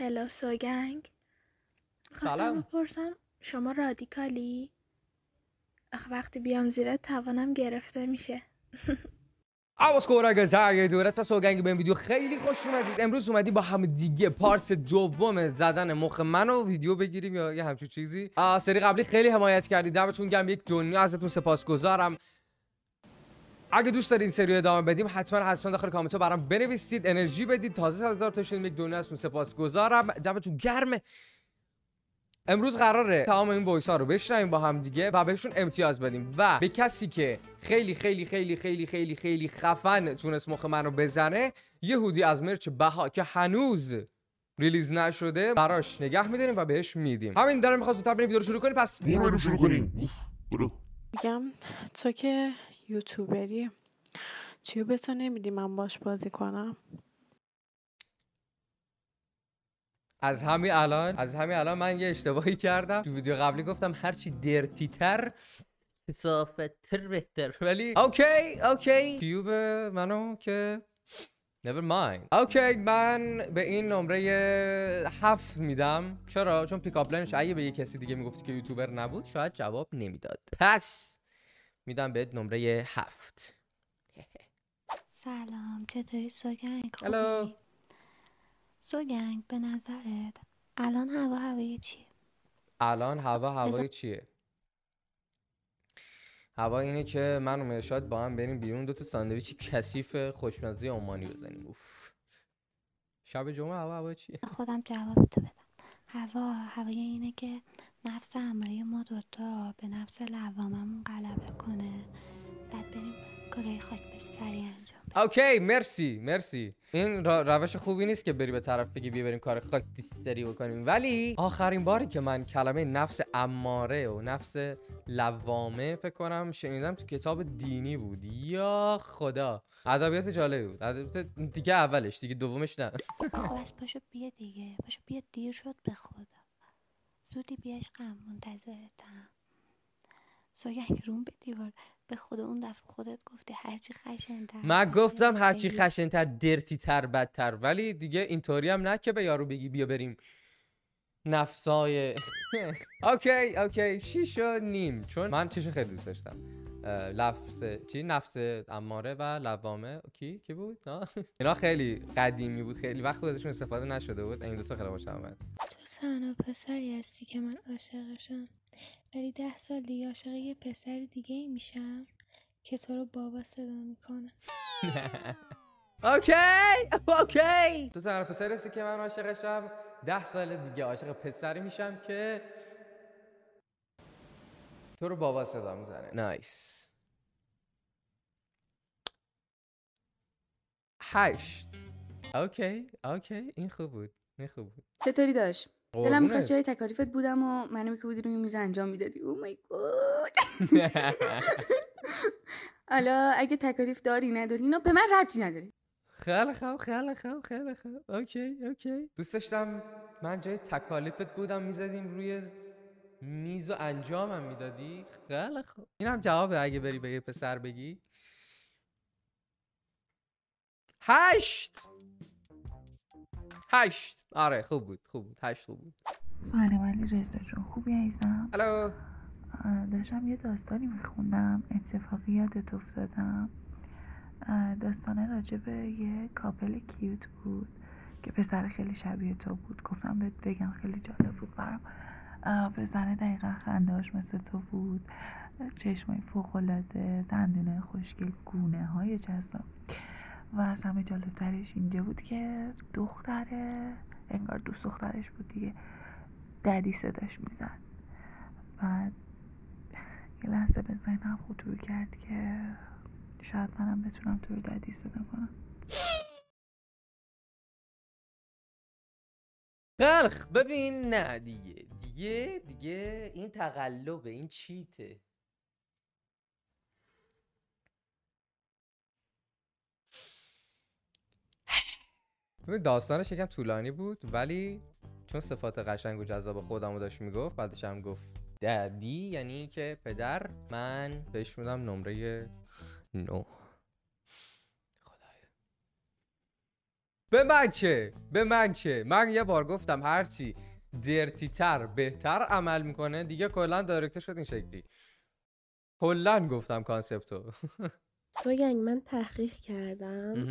هلو سوگنگ خواستم بپرسم شما رادیکالی؟ اخ وقتی بیام زیره توانم گرفته میشه را کورا اگه دورت پس سوگنگ به این ویدیو خیلی خوش اومدید امروز اومدی با هم دیگه پارس دوم زدن مخ منو ویدیو بگیریم یا یه همچین چیزی سری قبلی خیلی حمایت کردید دمتون گم یک دنیا ازتون سپاسگزارم اگه دوست دارین سریو ادامه بدیم حتما حتما داخل کامنت ها برام بنویسید انرژی بدید تازه هزار تا شدیم یک دنیا ازتون سپاسگزارم دمتون گرمه امروز قراره تمام این وایس ها رو بشنویم با هم دیگه و بهشون امتیاز بدیم و به کسی که خیلی خیلی خیلی خیلی خیلی خیلی خفن تونست مخ منو رو بزنه یه هودی از مرچ بها که هنوز ریلیز نشده براش نگه میداریم و بهش میدیم همین داره می‌خواد زودتر بریم ویدیو رو شروع کنیم پس رو شروع کنیم برو میگم تو که یوتیوبریه تو نمیدی من باش بازی کنم از همین الان از همین الان من یه اشتباهی کردم تو ویدیو قبلی گفتم هرچی درتی تر تر بهتر ولی اوکی اوکی کیوب منو که Never mind اوکی من به این نمره هفت میدم چرا؟ چون پیک اپ اگه به یه کسی دیگه میگفتی که یوتیوبر نبود شاید جواب نمیداد پس میدم بهت نمره هفت سلام چطوری سوگنگ هلو سوگنگ به نظرت الان هوا هوای چیه الان هوا هوای چیه هوا اینه که من و مرشاد با هم بریم بیرون دوتا تا ساندویچ کثیف خوشمزه عمانی بزنیم اوف شب جمعه هوا هوا چیه خودم جواب تو بدم هوا هوای اینه که نفس امره ما دوتا به نفس لواممون غلبه کنه بعد بریم کارای خاک به سری انجام اوکی مرسی مرسی این روش خوبی نیست که بری به طرف بگی بیا بریم کار خاک دیستری بکنیم ولی آخرین باری که من کلمه نفس اماره و نفس لوامه فکر کنم شنیدم تو کتاب دینی بود یا خدا ادبیات جالبی بود دیگه اولش دیگه دومش نه بس پاشو بیا دیگه پاشو بیا دیر شد به خدا زودی بیاش غم منتظرتم سایه روم به دیوار به خود اون دفعه خودت گفتی هرچی خشنتر من گفتم هرچی خشنتر درتی تر بدتر ولی دیگه اینطوری هم نه که به یارو بگی بیا بریم نفسای اوکی اوکی شیش شد نیم چون من چیش خیلی دوست داشتم لفظ چی نفس اماره و لوامه کی کی بود اینا خیلی قدیمی بود خیلی وقت ازشون استفاده نشده بود این دوتا خیلی خوشم اومد تو تنها پسری هستی که من عاشقشم ولی ده سال دیگه عاشق یه پسر دیگه میشم که تو رو بابا صدا میکنه اوکی اوکی تو تنها پسری هستی که من عاشقشم ده سال دیگه عاشق پسری میشم که تو رو بابا صدا میزنه نایس هشت اوکی اوکی این خوب بود این خوب بود چطوری داشت دلم میخواست جای تکالیفت بودم و منو که بودی روی میز انجام میدادی او مای گاد حالا اگه تکالیف داری نداری اینا به من ربطی نداری خیلی خوب خیلی خوب خیلی خوب اوکی اوکی دوست داشتم من جای تکالیفت بودم میزدیم روی میز و انجامم میدادی خیلی خوب اینم جوابه اگه بری به پسر بگی هشت هشت آره خوب بود خوب بود هشت خوب بود سلام علی رزا جون خوبی عزیزم الو داشتم یه داستانی میخوندم اتفاقی یادت افتادم داستانه راجب یه کاپل کیوت بود که پسر خیلی شبیه تو بود گفتم بهت بگم خیلی جالب بود برام پسر دقیقا خندهاش مثل تو بود چشمای فوقالعاده دندونه خوشگل گونه های جذاب و از همه جالبترش اینجا بود که دختره انگار دوست دخترش بود دیگه ددی صداش میزد و یه لحظه به ذهنم خطور کرد که شاید منم بتونم تو رو ددی صدا کنم خلخ ببین نه دیگه دیگه دیگه این تقلبه این چیته ببین داستانش یکم طولانی بود ولی چون صفات قشنگ و جذاب خودم رو داشت میگفت بعدش هم گفت ددی یعنی که پدر من بهش میدم نمره نو به من چه به من چه من یه بار گفتم هرچی درتی تر بهتر عمل میکنه دیگه کلا دایرکت شد این شکلی کلا گفتم کانسپتو سوگنگ یعنی من تحقیق کردم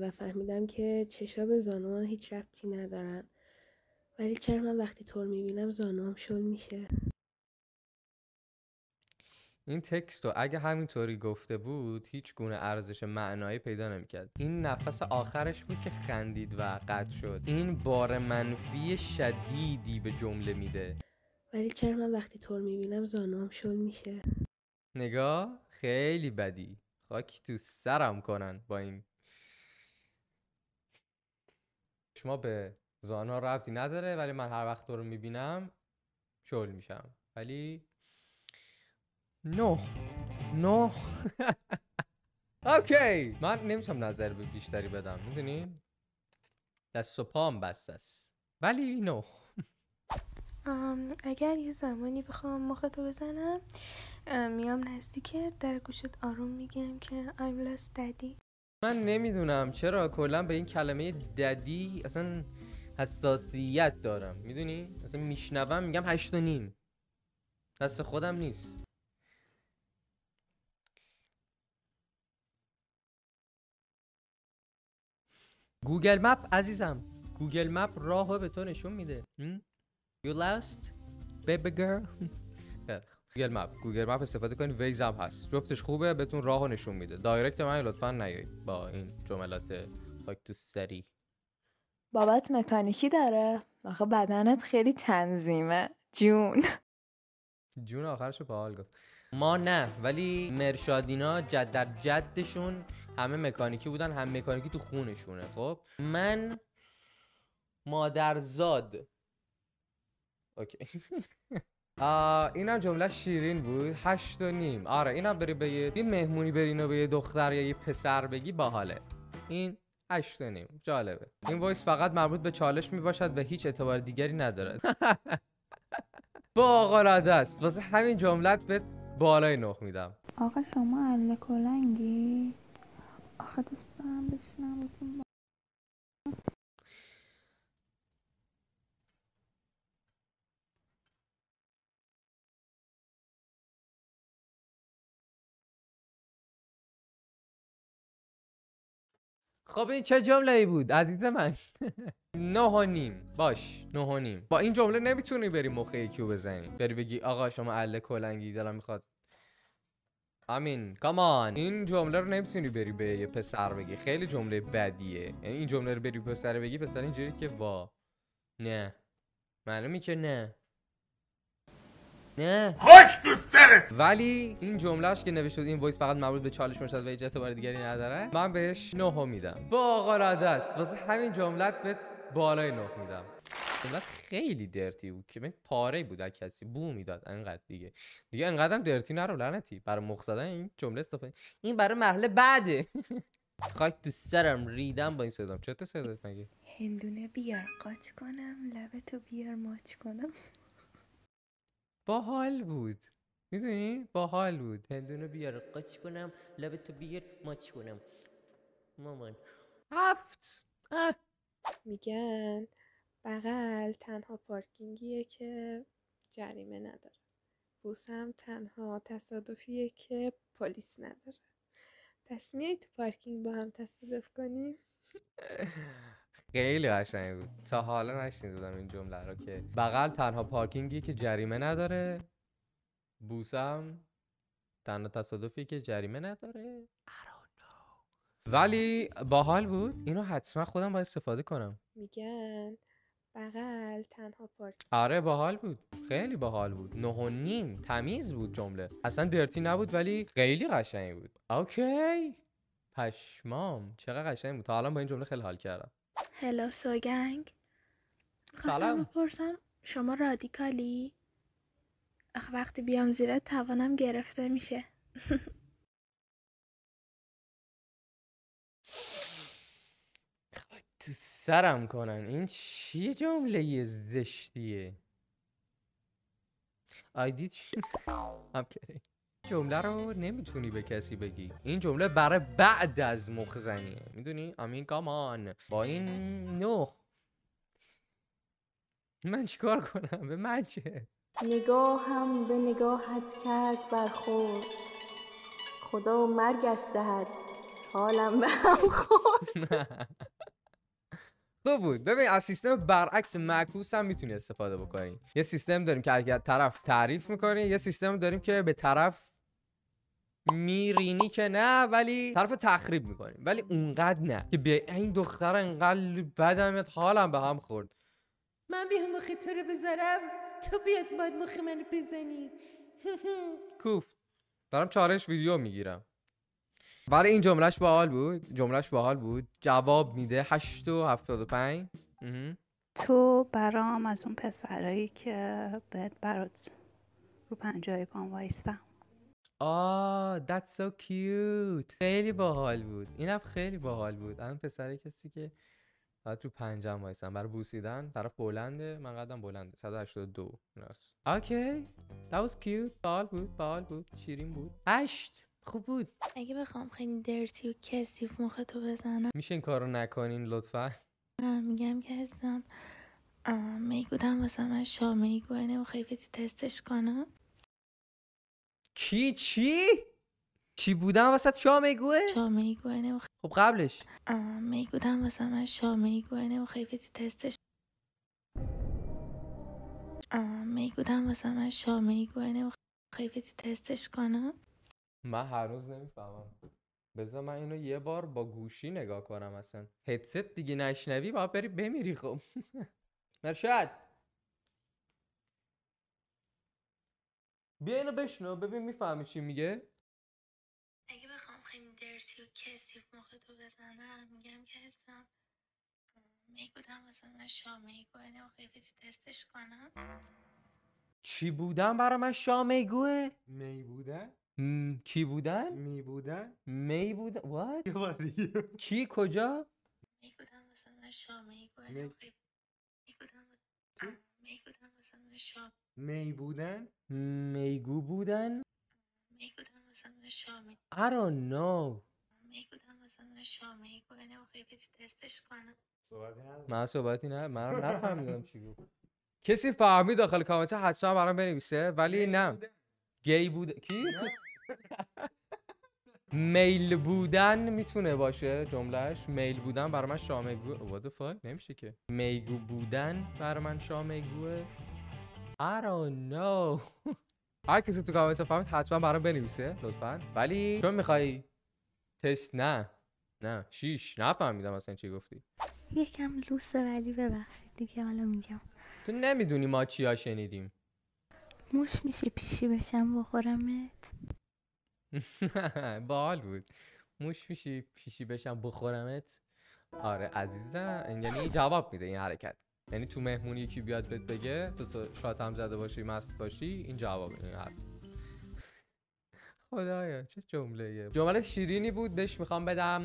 و فهمیدم که چشاب زانوها هیچ ربطی ندارن ولی چرا من وقتی طور میبینم زانوام شل میشه این تکست رو اگه همینطوری گفته بود هیچ گونه ارزش معنایی پیدا نمیکرد این نفس آخرش بود که خندید و قطع شد این بار منفی شدیدی به جمله میده ولی چرا من وقتی طور میبینم زانوام شل میشه نگاه خیلی بدی خاکی تو سرم کنن با این شما به زانو رفتی نداره ولی من هر وقت تو رو میبینم شل میشم ولی نه نو، اوکی من نمیتونم نظر بیشتری بدم میدونی دست و پام بست است ولی نه اگر یه زمانی بخوام مختو بزنم میام نزدیک در گوشت آروم میگم که I'm lost daddy من نمیدونم چرا کلا به این کلمه ددی اصلا حساسیت دارم میدونی اصلا میشنوم میگم هشت و نیم دست خودم نیست گوگل مپ عزیزم گوگل مپ راه به تو نشون میده hmm? You lost گوگل مپ گوگل مپ استفاده کنید ویز هم هست جفتش خوبه بهتون راهو نشون میده دایرکت من لطفا نیایید با این جملات خاک تو سری بابت مکانیکی داره آخه بدنت خیلی تنظیمه جون جون آخرش باحال گفت ما نه ولی مرشادینا جد در جدشون همه مکانیکی بودن هم مکانیکی تو خونشونه خب من مادرزاد اوکی هم جمله شیرین بود هشت و نیم آره اینا بری به یه مهمونی برین و به یه دختر یا یه پسر بگی باحاله این هشت و نیم جالبه این وایس فقط مربوط به چالش می باشد و هیچ اعتبار دیگری ندارد با آقا است واسه همین جملت به بالای نخ میدم آقا شما اله آخه دوست دارم بشینم خب این چه جمله ای بود عزیز من نه و نیم باش نه و نیم با این جمله نمیتونی بری مخه کیو بزنی بری بگی آقا شما اله کلنگی دلم میخواد امین کامان این جمله رو نمیتونی بری به یه پسر بگی خیلی جمله بدیه یعنی این جمله رو بری به پسر بگی پسر اینجوری که با نه معلومی که نه نه خوش دوست داره ولی این جملهش که نوشته این وایس فقط مربوط به چالش مرشد و هیچ اعتبار دیگری نداره من بهش نه میدم با آقا است واسه همین جملت به بالای نه میدم جملت خیلی درتی بود که من پاره بود از کسی بو میداد انقدر دیگه دیگه انقدر درتی نرو لعنتی برای مخ زدن این جمله استفاده این برای محله بعده خاک تو سرم ریدم با این صدام چطور صدات مگه هندونه بیار قاچ کنم لبتو بیار ماچ کنم باحال بود میدونی باحال بود هندونو بیار قچ کنم لبتو بیار ماچ کنم مامان هفت میگن بغل تنها پارکینگیه که جریمه نداره بوسم تنها تصادفیه که پلیس نداره پس میای تو پارکینگ با هم تصادف کنیم خیلی قشنگ بود تا حالا نشنیده این جمله رو که بغل تنها پارکینگی که جریمه نداره بوسم تنها تصادفی که جریمه نداره ولی باحال بود اینو حتما خودم باید استفاده کنم میگن بغل تنها پارک آره باحال بود خیلی باحال بود نه و نیم تمیز بود جمله اصلا درتی نبود ولی خیلی قشنگ بود اوکی پشمام چقدر قشنگ بود تا الان با این جمله خیلی حال کردم هلو سوگنگ خواستم بپرسم شما رادیکالی؟ اخ وقتی بیام زیره توانم گرفته میشه تو سرم کنن این چیه جمله زشتیه آیدی جمله رو نمیتونی به کسی بگی این جمله برای بعد از مخزنیه میدونی امین کامان با این نو من چیکار کنم به من چه نگاهم به نگاهت کرد برخورد خدا مرگ از دهد حالم به هم خورد خوب بود ببین از سیستم برعکس معکوس هم میتونی استفاده بکنی یه سیستم داریم که اگر طرف تعریف میکنی یه سیستم داریم که به طرف میرینی که نه ولی طرف تخریب میکنیم ولی اونقدر نه که به این دختر انقل بدمت حالم به هم خورد من بیا مخی تو رو بذارم تو بیاد باید مخ منو بزنی کوف دارم چارش ویدیو میگیرم ولی این جملهش باحال بود جملهش باحال بود جواب میده 8 و 75 تو برام از اون پسرایی که بهت برات رو پنجه های پام وایستم آه that's so cute خیلی باحال بود اینم خیلی باحال بود الان پسر کسی که تو پنجم وایسن برای بوسیدن طرف بلنده من قدم بلنده 182 راست اوکی that was cute باحال بود باحال بود شیرین بود هشت خوب بود اگه بخوام خیلی درتی و کثیف تو بزنم میشه این کارو نکنین لطفا میگم که هستم میگودم واسه من شام میگوه نمیخوای بدی تستش کنم کی چی؟ چی بودن وسط شام میگوه؟ شام میگوه نمخ... خب قبلش میگودم واسه من شام میگوه نمخوای بدی تستش میگودم واسه من شام میگوه نمخوای بدی تستش کنم من هر روز نمیفهمم بذار من اینو یه بار با گوشی نگاه کنم اصلا هدست دیگه نشنوی باید بری بمیری خب مرشد بیا اینو بشنو ببین میفهمی چی میگه اگه بخوام خیلی درسی و کسی موقع تو بزنم میگم که هستم میگودم واسه من شامیگوه یعنی خیلی خیلی تستش کنم چی بودن برای من میگوه می بودن کی بودن می بودن می بودن What کی کجا میگودم واسه من شامیگوه نمیخوای یعنی میگودم میگودم شام می بودن میگو بودن می بودن مثلا شامی I don't know می بودن مثلا شامی گوینه بخوایی بدی تستش کنم صحبتی ندارم من صحبتی نه من نفهمیدم چی گفت کسی فهمید داخل کامنت حتما برام بنویسه ولی نه گی بود کی میل بودن میتونه باشه جملهش میل بودن برای من شامگو what the fuck نمیشه که میگو بودن برای من شامگوه I don't know هر کسی تو کامنت فهمید حتما برام بنویسه لطفا ولی چون میخوایی؟ تست نه نه شیش نفهمیدم اصلا چی گفتی یکم لوسه ولی ببخشید دیگه حالا میگم تو نمیدونی ما چیا شنیدیم موش میشه پیشی بشم بخورمت حال بود موش میشه پیشی بشم بخورمت آره عزیزم یعنی جواب میده این حرکت یعنی تو مهمونی یکی بیاد بهت بگه تو, تو شات هم زده باشی مست باشی این جواب این حرف خدایا چه جمله جمله شیرینی بود بهش میخوام بدم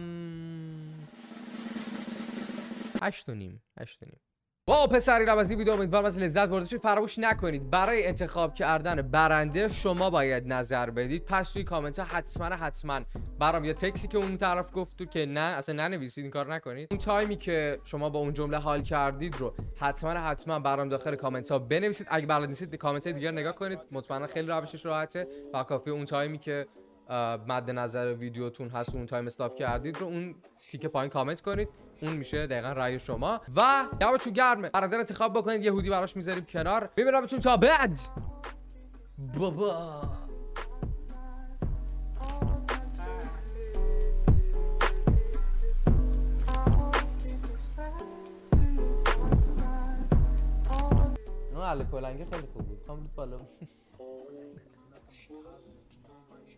هشت نیم هشت نیم با پسری رو از این ویدیو امیدوارم از لذت برده فراموش نکنید برای انتخاب کردن برنده شما باید نظر بدید پس توی کامنت ها حتما حتما برام یا تکسی که اون طرف گفت که نه اصلا ننویسید این کار نکنید اون تایمی که شما با اون جمله حال کردید رو حتما حتما برام داخل کامنت ها بنویسید اگه بلد نیستید کامنت های دیگر نگاه کنید مطمئنا خیلی روشش راحته و کافی اون تایمی که مد نظر ویدیوتون هست اون تایم استاپ کردید رو اون تیکه پایین کامنت کنید اون میشه دقیقا رأی شما و چون گرمه برادر انتخاب بکنید یه هودی براش میذاریم کنار ببینمتون تا بعد بابا خیلی خوب بود بالا